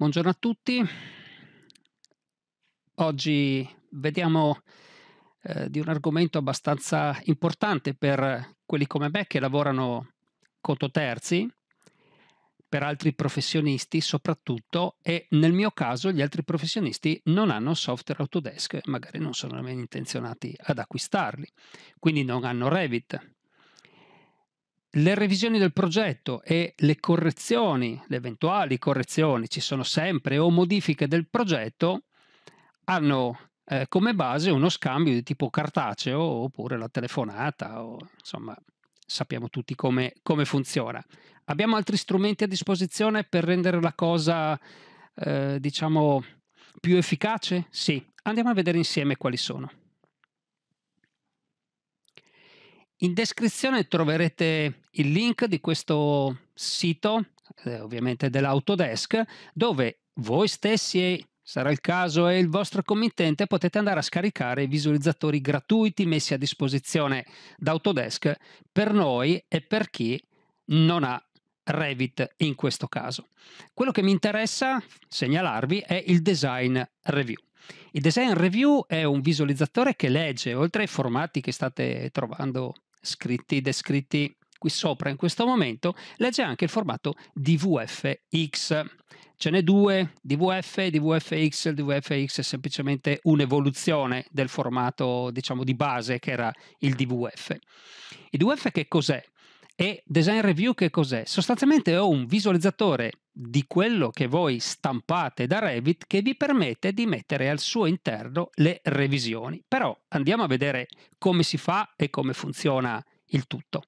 Buongiorno a tutti. Oggi vediamo eh, di un argomento abbastanza importante per quelli come me che lavorano conto terzi, per altri professionisti soprattutto e nel mio caso gli altri professionisti non hanno software Autodesk, magari non sono nemmeno intenzionati ad acquistarli, quindi non hanno Revit le revisioni del progetto e le correzioni, le eventuali correzioni, ci sono sempre, o modifiche del progetto, hanno eh, come base uno scambio di tipo cartaceo oppure la telefonata, o, insomma sappiamo tutti come, come, funziona. Abbiamo altri strumenti a disposizione per rendere la cosa, eh, diciamo, più efficace? Sì, andiamo a vedere insieme quali sono. In descrizione troverete il link di questo sito, eh, ovviamente dell'Autodesk, dove voi stessi e sarà il caso e il vostro committente potete andare a scaricare i visualizzatori gratuiti messi a disposizione da Autodesk per noi e per chi non ha Revit in questo caso. Quello che mi interessa segnalarvi è il design review. Il design review è un visualizzatore che legge, oltre ai formati che state trovando scritti, descritti qui sopra in questo momento, legge anche il formato DVFX. Ce n'è due, DVF, DVFX, il DVFX è semplicemente un'evoluzione del formato diciamo di base che era il DVF. Il DVF che cos'è? E design review che cos'è? Sostanzialmente ho un visualizzatore di quello che voi stampate da Revit che vi permette di mettere al suo interno le revisioni. Però andiamo a vedere come si fa e come funziona il tutto.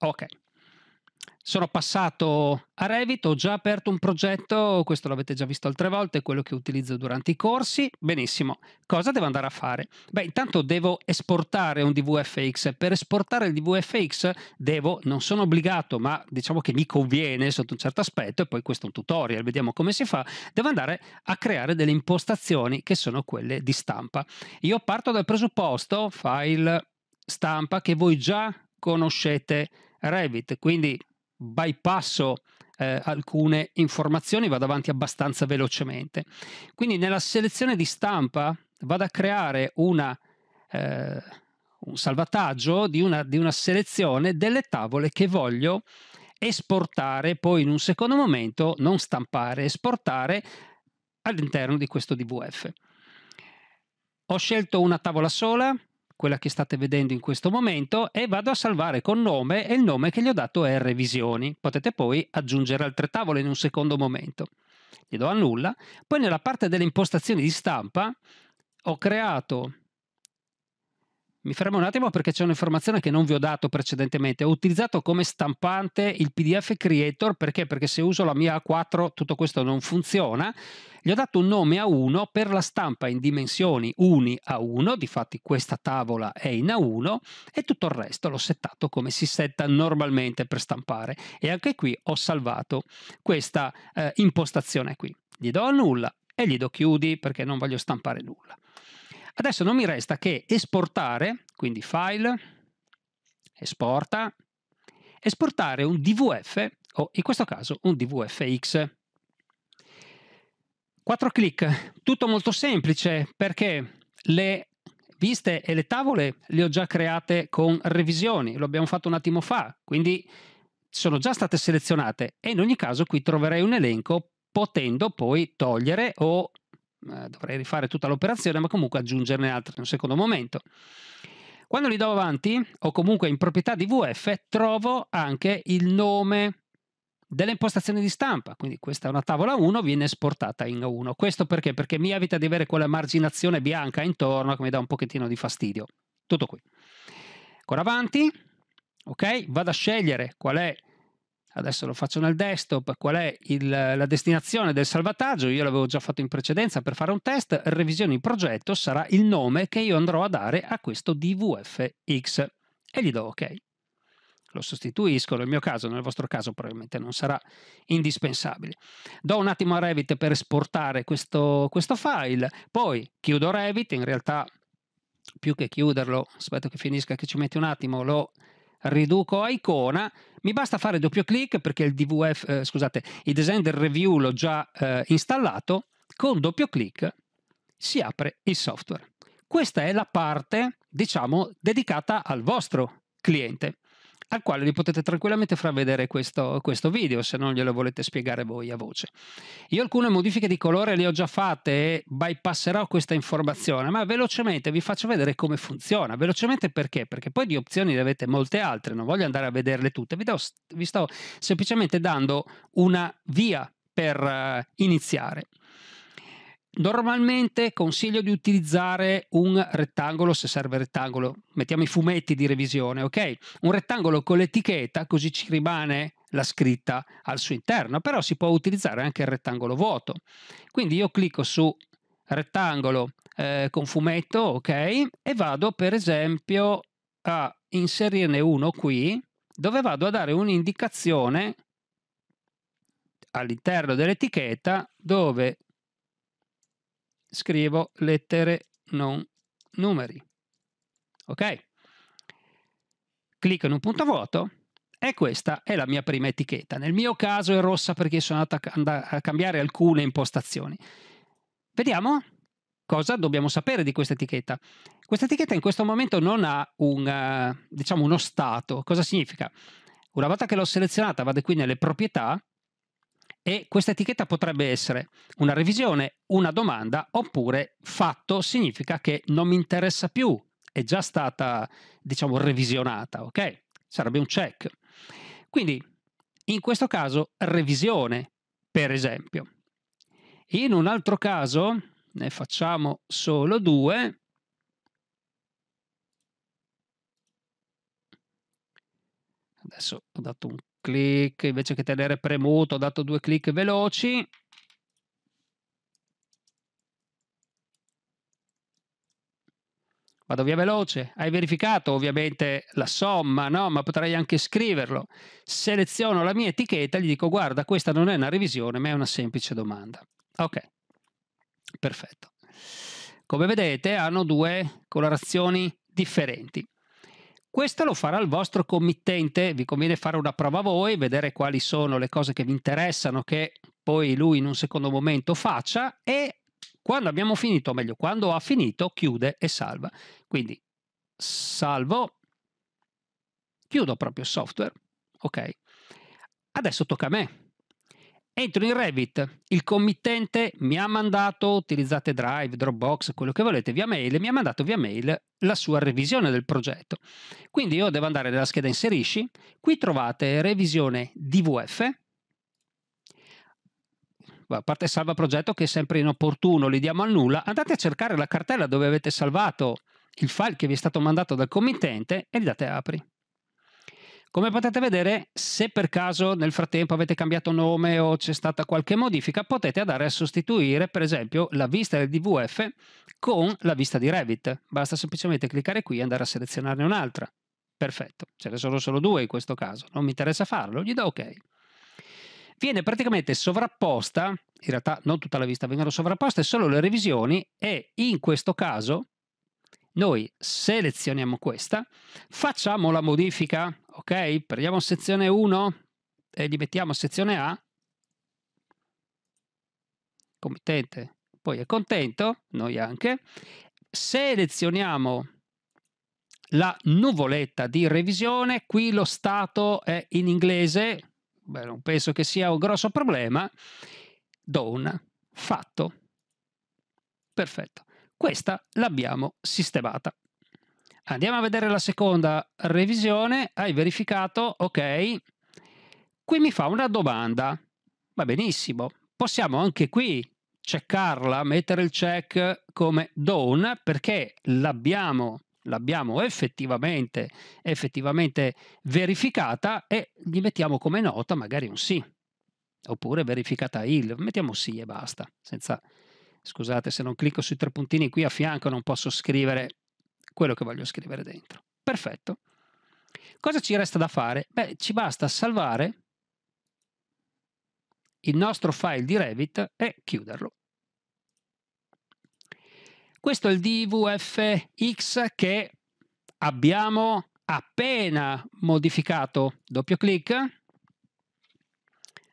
Ok. Sono passato a Revit, ho già aperto un progetto, questo l'avete già visto altre volte, quello che utilizzo durante i corsi. Benissimo. Cosa devo andare a fare? Beh, intanto devo esportare un DVFX. Per esportare il DVFX devo, non sono obbligato, ma diciamo che mi conviene sotto un certo aspetto, e poi questo è un tutorial, vediamo come si fa, devo andare a creare delle impostazioni che sono quelle di stampa. Io parto dal presupposto, file stampa, che voi già conoscete Revit, quindi bypasso eh, alcune informazioni, vado avanti abbastanza velocemente. Quindi nella selezione di stampa vado a creare una, eh, un salvataggio di una, di una selezione delle tavole che voglio esportare poi in un secondo momento, non stampare, esportare all'interno di questo DVF. Ho scelto una tavola sola, quella che state vedendo in questo momento, e vado a salvare con nome e il nome che gli ho dato è Revisioni. Potete poi aggiungere altre tavole in un secondo momento. Gli do annulla. Poi nella parte delle impostazioni di stampa ho creato mi fermo un attimo perché c'è un'informazione che non vi ho dato precedentemente. Ho utilizzato come stampante il PDF Creator perché? perché se uso la mia A4 tutto questo non funziona. Gli ho dato un nome a 1 per la stampa in dimensioni uni a 1, difatti questa tavola è in A1 e tutto il resto l'ho settato come si setta normalmente per stampare e anche qui ho salvato questa eh, impostazione qui. Gli do a nulla e gli do chiudi perché non voglio stampare nulla. Adesso non mi resta che esportare, quindi file, esporta, esportare un DVF o in questo caso un DVFX. Quattro clic, tutto molto semplice perché le viste e le tavole le ho già create con revisioni, lo abbiamo fatto un attimo fa, quindi sono già state selezionate e in ogni caso qui troverei un elenco potendo poi togliere o eh, dovrei rifare tutta l'operazione, ma comunque aggiungerne altre in un secondo momento. Quando li do avanti, o comunque in proprietà di VF, trovo anche il nome delle impostazioni di stampa, quindi questa è una tavola 1, viene esportata in 1. Questo perché? Perché mi evita di avere quella marginazione bianca intorno che mi dà un pochettino di fastidio. Tutto qui. Ancora avanti, ok? Vado a scegliere qual è adesso lo faccio nel desktop, qual è il, la destinazione del salvataggio, io l'avevo già fatto in precedenza per fare un test, revisione revisioni progetto sarà il nome che io andrò a dare a questo dvfx e gli do ok. Lo sostituisco, nel mio caso, nel vostro caso probabilmente non sarà indispensabile. Do un attimo a Revit per esportare questo, questo file, poi chiudo Revit, in realtà più che chiuderlo, aspetto che finisca, che ci metti un attimo, lo riduco a icona, mi basta fare doppio clic perché il DVF, eh, scusate, il design del review l'ho già eh, installato, con doppio clic si apre il software. Questa è la parte, diciamo, dedicata al vostro cliente al quale vi potete tranquillamente far vedere questo, questo, video se non glielo volete spiegare voi a voce. Io alcune modifiche di colore le ho già fatte e bypasserò questa informazione, ma velocemente vi faccio vedere come funziona. Velocemente perché? Perché poi di opzioni ne avete molte altre, non voglio andare a vederle tutte, vi, do, vi sto semplicemente dando una via per eh, iniziare. Normalmente consiglio di utilizzare un rettangolo se serve rettangolo, mettiamo i fumetti di revisione, ok? Un rettangolo con l'etichetta così ci rimane la scritta al suo interno, però si può utilizzare anche il rettangolo vuoto. Quindi io clicco su rettangolo eh, con fumetto, ok? E vado per esempio a inserirne uno qui dove vado a dare un'indicazione all'interno dell'etichetta dove scrivo lettere, non numeri. Ok? Clicco in un punto vuoto e questa è la mia prima etichetta. Nel mio caso è rossa perché sono andato a cambiare alcune impostazioni. Vediamo cosa dobbiamo sapere di questa etichetta. Questa etichetta in questo momento non ha un, eh, diciamo, uno stato. Cosa significa? Una volta che l'ho selezionata vado qui nelle proprietà e questa etichetta potrebbe essere una revisione, una domanda oppure fatto significa che non mi interessa più, è già stata diciamo revisionata, ok? Sarebbe un check. Quindi in questo caso revisione, per esempio. In un altro caso, ne facciamo solo due, adesso ho dato un clic invece che tenere premuto, ho dato due clic veloci. Vado via veloce, hai verificato ovviamente la somma, no? ma potrei anche scriverlo. Seleziono la mia etichetta e gli dico guarda questa non è una revisione ma è una semplice domanda. Ok, perfetto. Come vedete hanno due colorazioni differenti. Questo lo farà il vostro committente, vi conviene fare una prova voi, vedere quali sono le cose che vi interessano che poi lui in un secondo momento faccia e quando abbiamo finito, o meglio, quando ha finito, chiude e salva. Quindi salvo, chiudo proprio il software, ok. Adesso tocca a me Entro in Revit, il committente mi ha mandato, utilizzate Drive, Dropbox, quello che volete via mail, mi ha mandato via mail la sua revisione del progetto. Quindi io devo andare nella scheda inserisci, qui trovate revisione DVF, a parte salva progetto che è sempre inopportuno, li diamo al nulla, andate a cercare la cartella dove avete salvato il file che vi è stato mandato dal committente e gli date apri. Come potete vedere, se per caso nel frattempo avete cambiato nome o c'è stata qualche modifica, potete andare a sostituire per esempio la vista del DVF con la vista di Revit. Basta semplicemente cliccare qui e andare a selezionarne un'altra. Perfetto, ce ne sono solo due in questo caso, non mi interessa farlo, gli do ok. Viene praticamente sovrapposta, in realtà non tutta la vista, vengono sovrapposte solo le revisioni e in questo caso noi selezioniamo questa, facciamo la modifica ok? Prendiamo sezione 1 e li mettiamo sezione A. Committente, poi è contento, noi anche. Selezioniamo la nuvoletta di revisione, qui lo stato è in inglese, Beh, non penso che sia un grosso problema. Done, fatto. Perfetto. Questa l'abbiamo sistemata. Andiamo a vedere la seconda revisione. Hai verificato? Ok. Qui mi fa una domanda. Va benissimo. Possiamo anche qui checkarla, mettere il check come down perché l'abbiamo l'abbiamo effettivamente, effettivamente verificata e gli mettiamo come nota magari un sì, oppure verificata il, mettiamo sì e basta, senza, scusate se non clicco sui tre puntini qui a fianco non posso scrivere quello che voglio scrivere dentro. Perfetto. Cosa ci resta da fare? Beh, ci basta salvare il nostro file di Revit e chiuderlo. Questo è il DVFX che abbiamo appena modificato. Doppio clic.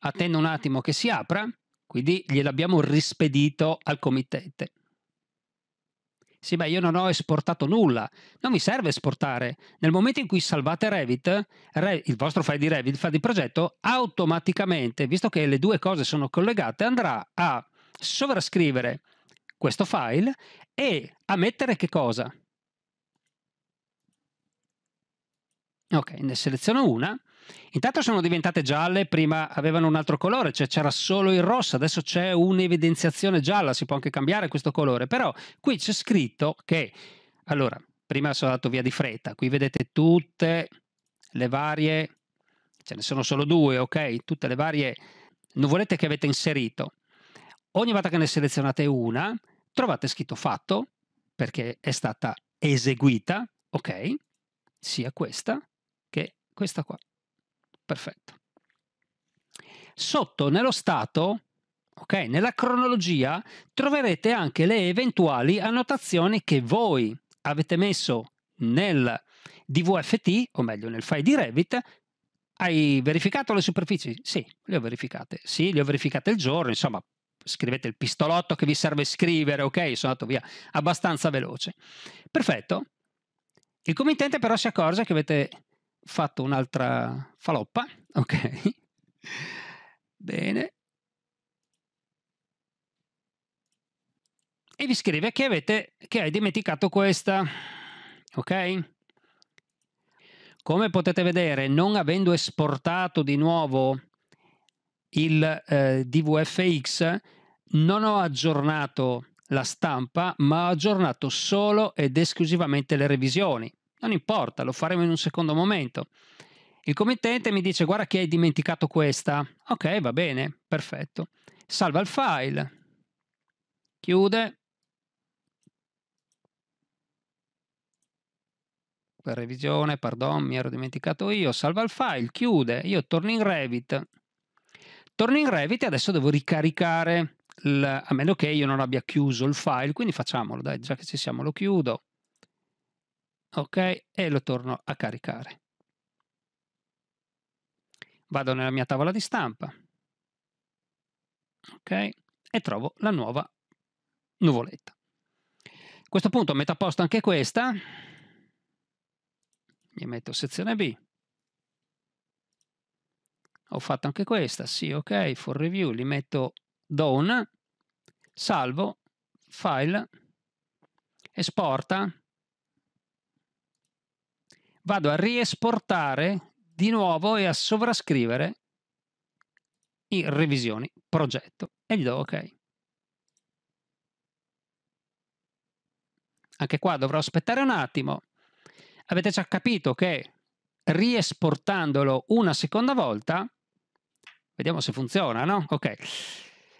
Attendo un attimo che si apra, quindi gliel'abbiamo rispedito al committente. Sì, ma io non ho esportato nulla, non mi serve esportare. Nel momento in cui salvate Revit, il vostro file di Revit, il file di progetto, automaticamente, visto che le due cose sono collegate, andrà a sovrascrivere questo file e a mettere che cosa? Ok, ne seleziono una Intanto sono diventate gialle, prima avevano un altro colore, cioè c'era solo il rosso, adesso c'è un'evidenziazione gialla, si può anche cambiare questo colore, però qui c'è scritto che, allora, prima sono andato via di fretta, qui vedete tutte le varie, ce ne sono solo due, ok? Tutte le varie nuvolette che avete inserito. Ogni volta che ne selezionate una, trovate scritto fatto, perché è stata eseguita, ok? Sia questa che questa qua. Perfetto. Sotto nello stato, ok, nella cronologia troverete anche le eventuali annotazioni che voi avete messo nel DVFT, o meglio nel file di Revit, hai verificato le superfici? Sì, le ho verificate. Sì, le ho verificate il giorno, insomma, scrivete il pistolotto che vi serve scrivere, ok? Sono andato via abbastanza veloce. Perfetto. Il committente però si accorge che avete fatto un'altra faloppa, ok? Bene. E vi scrive che, avete, che hai dimenticato questa, ok? Come potete vedere, non avendo esportato di nuovo il eh, DVFX, non ho aggiornato la stampa, ma ho aggiornato solo ed esclusivamente le revisioni. Non importa, lo faremo in un secondo momento. Il committente mi dice guarda che hai dimenticato questa. Ok, va bene, perfetto. Salva il file. Chiude. Per revisione, pardon, mi ero dimenticato io. Salva il file, chiude. Io torno in Revit. Torno in Revit e adesso devo ricaricare, il, a meno che io non abbia chiuso il file, quindi facciamolo, dai, già che ci siamo lo chiudo ok e lo torno a caricare. Vado nella mia tavola di stampa, ok e trovo la nuova nuvoletta. A questo punto metto a posto anche questa, mi metto sezione B, ho fatto anche questa, sì ok, for review, li metto down, salvo, file, esporta, vado a riesportare di nuovo e a sovrascrivere in revisioni progetto e gli do ok. Anche qua dovrò aspettare un attimo. Avete già capito che riesportandolo una seconda volta, vediamo se funziona, no? Ok.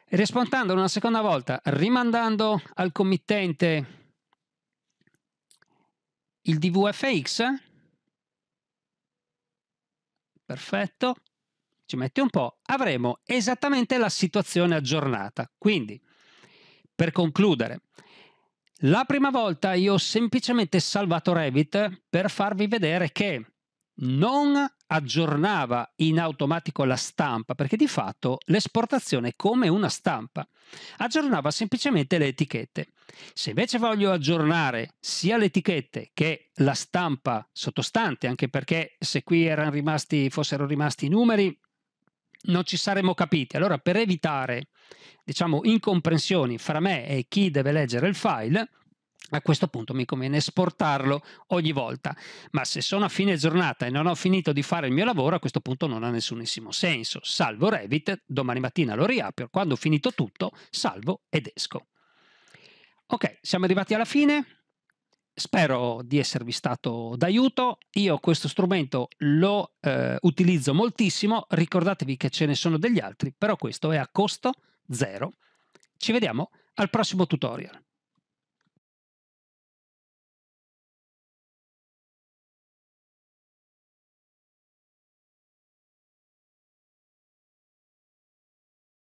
Riesportandolo una seconda volta, rimandando al committente il DVFX, perfetto, ci metti un po', avremo esattamente la situazione aggiornata. Quindi, per concludere, la prima volta io ho semplicemente salvato Revit per farvi vedere che non aggiornava in automatico la stampa, perché di fatto l'esportazione è come una stampa, aggiornava semplicemente le etichette. Se invece voglio aggiornare sia le etichette che la stampa sottostante, anche perché se qui rimasti, fossero rimasti i numeri, non ci saremmo capiti. Allora, per evitare, diciamo, incomprensioni fra me e chi deve leggere il file, a questo punto mi conviene esportarlo ogni volta. Ma se sono a fine giornata e non ho finito di fare il mio lavoro, a questo punto non ha nessunissimo senso. Salvo Revit, domani mattina lo riapro, quando ho finito tutto, salvo ed esco. Ok, siamo arrivati alla fine. Spero di esservi stato d'aiuto. Io questo strumento lo eh, utilizzo moltissimo. Ricordatevi che ce ne sono degli altri, però questo è a costo zero. Ci vediamo al prossimo tutorial.